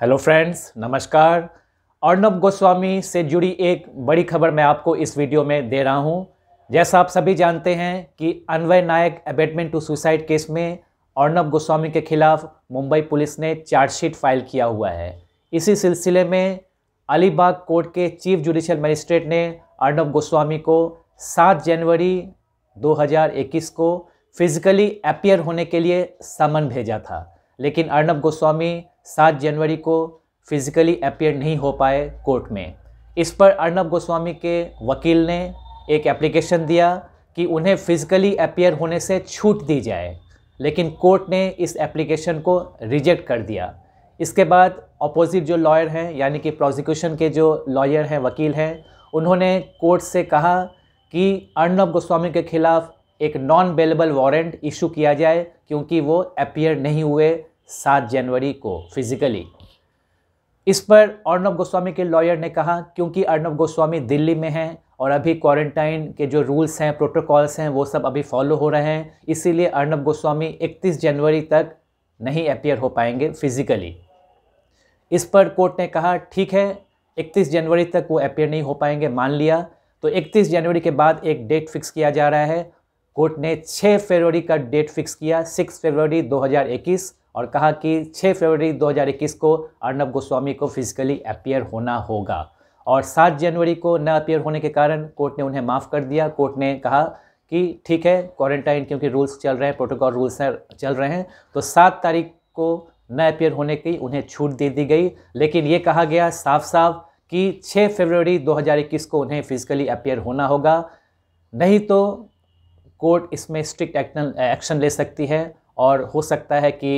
hello friends नमस्कार अर्णब गोस्वामी से जुड़ी एक बड़ी खबर मैं आपको इस वीडियो में दे रहा हूं जैसा आप सभी जानते हैं कि Anvay Naik abetment to suicide case में अर्णब गोस्वामी के खिलाफ मुंबई पुलिस ने चार्जशीट फाइल किया हुआ है इसी सिलसिले में अलीबाग कोर्ट के चीफ जुडिशियल मजिस्ट्रेट ने अर्णब गोस्वामी को सात जनवरी दो को फिजिकली अपियर होने के लिए समन भेजा था लेकिन अर्नब गोस्वामी 7 जनवरी को फिजिकली अपियर नहीं हो पाए कोर्ट में इस पर अर्नब गोस्वामी के वकील ने एक एप्लीकेशन दिया कि उन्हें फिजिकली अपियर होने से छूट दी जाए लेकिन कोर्ट ने इस एप्लीकेशन को रिजेक्ट कर दिया इसके बाद अपोजिट जो लॉयर हैं यानी कि प्रोसिक्यूशन के जो लॉयर हैं वकील हैं उन्होंने कोर्ट से कहा कि अर्नब गोस्वामी के खिलाफ एक नॉन बेलेबल वारंट इशू किया जाए क्योंकि वो अपियर नहीं हुए सात जनवरी को फिजिकली इस पर अर्णब गोस्वामी के लॉयर ने कहा क्योंकि अर्णब गोस्वामी दिल्ली में हैं और अभी क्वारंटाइन के जो रूल्स हैं प्रोटोकॉल्स हैं वो सब अभी फॉलो हो रहे हैं इसीलिए अर्णब गोस्वामी 31 जनवरी तक नहीं अपियर हो पाएंगे फिजिकली इस पर कोर्ट ने कहा ठीक है 31 जनवरी तक वो अपियर नहीं हो पाएंगे मान लिया तो 31 जनवरी के बाद एक डेट फिक्स किया जा रहा है कोर्ट ने 6 फरवरी का डेट फिक्स किया 6 फरवरी 2021 और कहा कि 6 फरवरी 2021 को अर्नब गोस्वामी को फिजिकली अपियर होना होगा और 7 जनवरी को न अपियर होने के कारण कोर्ट ने उन्हें माफ़ कर दिया कोर्ट ने कहा कि ठीक है क्वारंटाइन क्योंकि रूल्स चल रहे हैं प्रोटोकॉल रूल्स चल रहे हैं तो सात तारीख को न अपियर होने की उन्हें छूट दे दी गई लेकिन ये कहा गया साफ साफ कि 6 फरवरी 2021 को उन्हें फिजिकली अपियर होना होगा नहीं तो कोर्ट इसमें स्ट्रिक्ट एक्शन ले सकती है और हो सकता है कि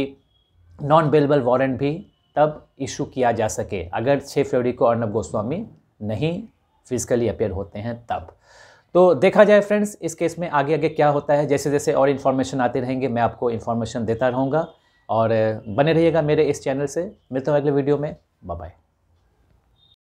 नॉन बेलेबल वारंट भी तब इशू किया जा सके अगर छः फरवरी को अर्नब गोस्वामी नहीं फिजिकली अपेयर होते हैं तब तो देखा जाए फ्रेंड्स इस केस में आगे आगे क्या होता है जैसे जैसे और इन्फॉर्मेशन आते रहेंगे मैं आपको इन्फॉर्मेशन देता रहूँगा और बने रहिएगा मेरे इस चैनल से मिलता हूँ अगले वीडियो में बाय